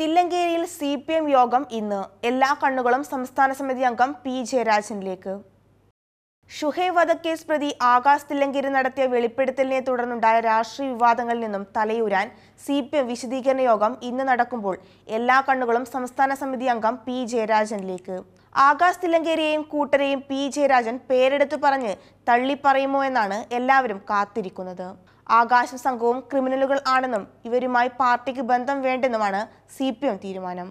തില്ലങ്കേരിയിൽ C യോഗം ഇന്ന് എല്ലാ കണ്ണുകളും സംസ്ഥാന സമിതി അംഗം പി ജയരാജനിലേക്ക് ഷുഹൈബ് വധക്കേസ് പ്രതി ആകാശ് തില്ലങ്കിരി നടത്തിയ വെളിപ്പെടുത്തലിനെ തുടർന്നുണ്ടായ രാഷ്ട്രീയ വിവാദങ്ങളിൽ നിന്നും തലയൂരാൻ സി പി എം വിശദീകരണ യോഗം ഇന്ന് നടക്കുമ്പോൾ എല്ലാ കണ്ണുകളും സംസ്ഥാന സമിതി അംഗം പി ജയരാജനിലേക്ക് ആകാശ് തില്ലങ്കേരിയെയും കൂട്ടരെയും പി ജയരാജൻ പേരെടുത്തു പറഞ്ഞ് തള്ളിപ്പറയുമോ എന്നാണ് എല്ലാവരും കാത്തിരിക്കുന്നത് ആകാശ സംഘവും ക്രിമിനലുകൾ ആണെന്നും ഇവരുമായി പാർട്ടിക്ക് ബന്ധം വേണ്ടെന്നുമാണ് സി തീരുമാനം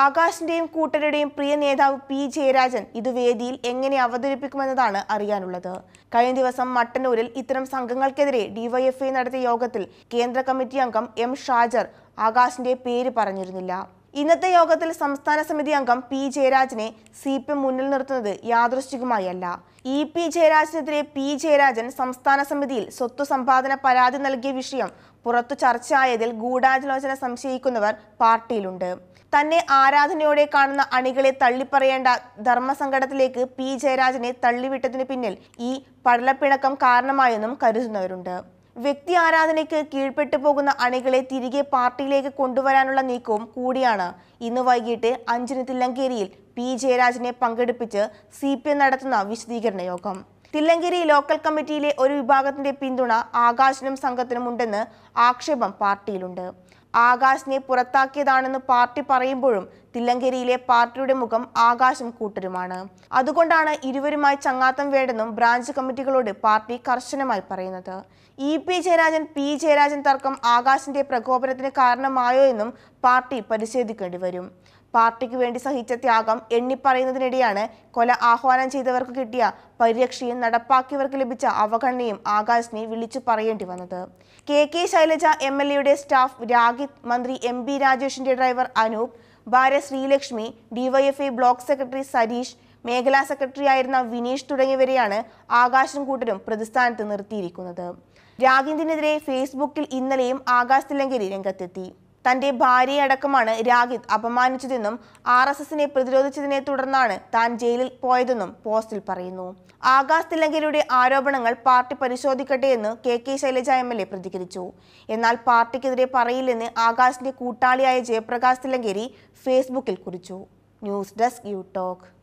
ആകാശിന്റെയും കൂട്ടരുടെയും പ്രിയ നേതാവ് പി ജയരാജൻ ഇത് വേദിയിൽ എങ്ങനെ അവതരിപ്പിക്കുമെന്നതാണ് അറിയാനുള്ളത് കഴിഞ്ഞ ദിവസം മട്ടന്നൂരിൽ ഇത്തരം സംഘങ്ങൾക്കെതിരെ ഡിവൈഎഫ്ഐ നടത്തിയ യോഗത്തിൽ കേന്ദ്ര കമ്മിറ്റി അംഗം എം ഷാജർ ആകാശിന്റെ പേര് പറഞ്ഞിരുന്നില്ല ഇന്നത്തെ യോഗത്തിൽ സംസ്ഥാന സമിതി അംഗം പി ജയരാജനെ സി പി എം മുന്നിൽ നിർത്തുന്നത് യാദൃശ്ചികമായല്ല ഇ പി ജയരാജനെതിരെ പി ജയരാജൻ സംസ്ഥാന സമിതിയിൽ സ്വത്തു സമ്പാദന പരാതി നൽകിയ വിഷയം പുറത്തു ചർച്ചയായതിൽ ഗൂഢാലോചന സംശയിക്കുന്നവർ പാർട്ടിയിലുണ്ട് തന്നെ ആരാധനയോടെ കാണുന്ന അണികളെ തള്ളിപ്പറയേണ്ട ധർമ്മസങ്കടത്തിലേക്ക് പി ജയരാജനെ തള്ളിവിട്ടതിന് പിന്നിൽ ഈ പടലപ്പിണക്കം കാരണമായെന്നും കരുതുന്നവരുണ്ട് വ്യക്തി ആരാധനയ്ക്ക് കീഴ്പ്പെട്ടു പോകുന്ന അണികളെ തിരികെ പാർട്ടിയിലേക്ക് കൊണ്ടുവരാനുള്ള നീക്കവും കൂടിയാണ് ഇന്ന് വൈകിട്ട് അഞ്ചിന് തില്ലങ്കേരിയിൽ പി ജയരാജനെ പങ്കെടുപ്പിച്ച് സി നടത്തുന്ന വിശദീകരണ യോഗം തില്ലങ്കേരി ലോക്കൽ കമ്മിറ്റിയിലെ ഒരു വിഭാഗത്തിന്റെ പിന്തുണ ആകാശിനും സംഘത്തിനുമുണ്ടെന്ന് ആക്ഷേപം പാർട്ടിയിലുണ്ട് ആകാശിനെ പുറത്താക്കിയതാണെന്ന് പാർട്ടി പറയുമ്പോഴും തില്ലങ്കേരിയിലെ പാർട്ടിയുടെ മുഖം ആകാശം കൂട്ടരുമാണ് അതുകൊണ്ടാണ് ഇരുവരുമായി ചങ്ങാത്തം വേണ്ടെന്നും ബ്രാഞ്ച് കമ്മിറ്റികളോട് പാർട്ടി കർശനമായി പറയുന്നത് E P Jayarajan P Jayarajan തർക്കം ആകാശിന്റെ പ്രകോപനത്തിന് കാരണമായോ എന്നും പാർട്ടി പരിശോധിക്കേണ്ടി വരും പാർട്ടിക്ക് വേണ്ടി സഹിച്ച ത്യാഗം എണ്ണിപ്പറയുന്നതിനിടെയാണ് കൊല ആഹ്വാനം ചെയ്തവർക്ക് കിട്ടിയ പരിരക്ഷയും നടപ്പാക്കിയവർക്ക് ലഭിച്ച അവഗണനയും ആകാശിനെ വിളിച്ചു പറയേണ്ടി വന്നത് K K Shailaja M L എയുടെ സ്റ്റാഫ് രാഗിത് മന്ത്രി എം ബി രാജേഷിന്റെ ഡ്രൈവർ അനൂപ് ഭാര്യ Sreelakshmi DYFI block secretary Sareesh മേഖലാ ആയിരുന്ന വിനീഷ് തുടങ്ങിയവരെയാണ് ആകാശൻ കൂട്ടരും പ്രതിസ്ഥാനത്ത് നിർത്തിയിരിക്കുന്നത് രാഗിന്ദിനെതിരെ ഫേസ്ബുക്കിൽ ഇന്നലെയും ആകാശ് തില്ലങ്കേരി രംഗത്തെത്തി തന്റെ ഭാര്യയടക്കമാണ് രാഗിത് അപമാനിച്ചതെന്നും ആർ എസ് എസിനെ പ്രതിരോധിച്ചതിനെ തുടർന്നാണ് താൻ ജയിലിൽ പോയതെന്നും പോസ്റ്റിൽ പറയുന്നു ആകാശ് തില്ലങ്കയുടെ ആരോപണങ്ങൾ പാർട്ടി പരിശോധിക്കട്ടെ എന്ന് K K Shailaja M L A പ്രതികരിച്ചു എന്നാൽ പാർട്ടിക്കെതിരെ പറയില്ലെന്ന് ആകാശിന്റെ കൂട്ടാളിയായ ജയപ്രകാശ് തിലങ്കേരി ഫേസ്ബുക്കിൽ കുറിച്ചു ന്യൂസ് ഡെസ്ക് യു ടോക്ക്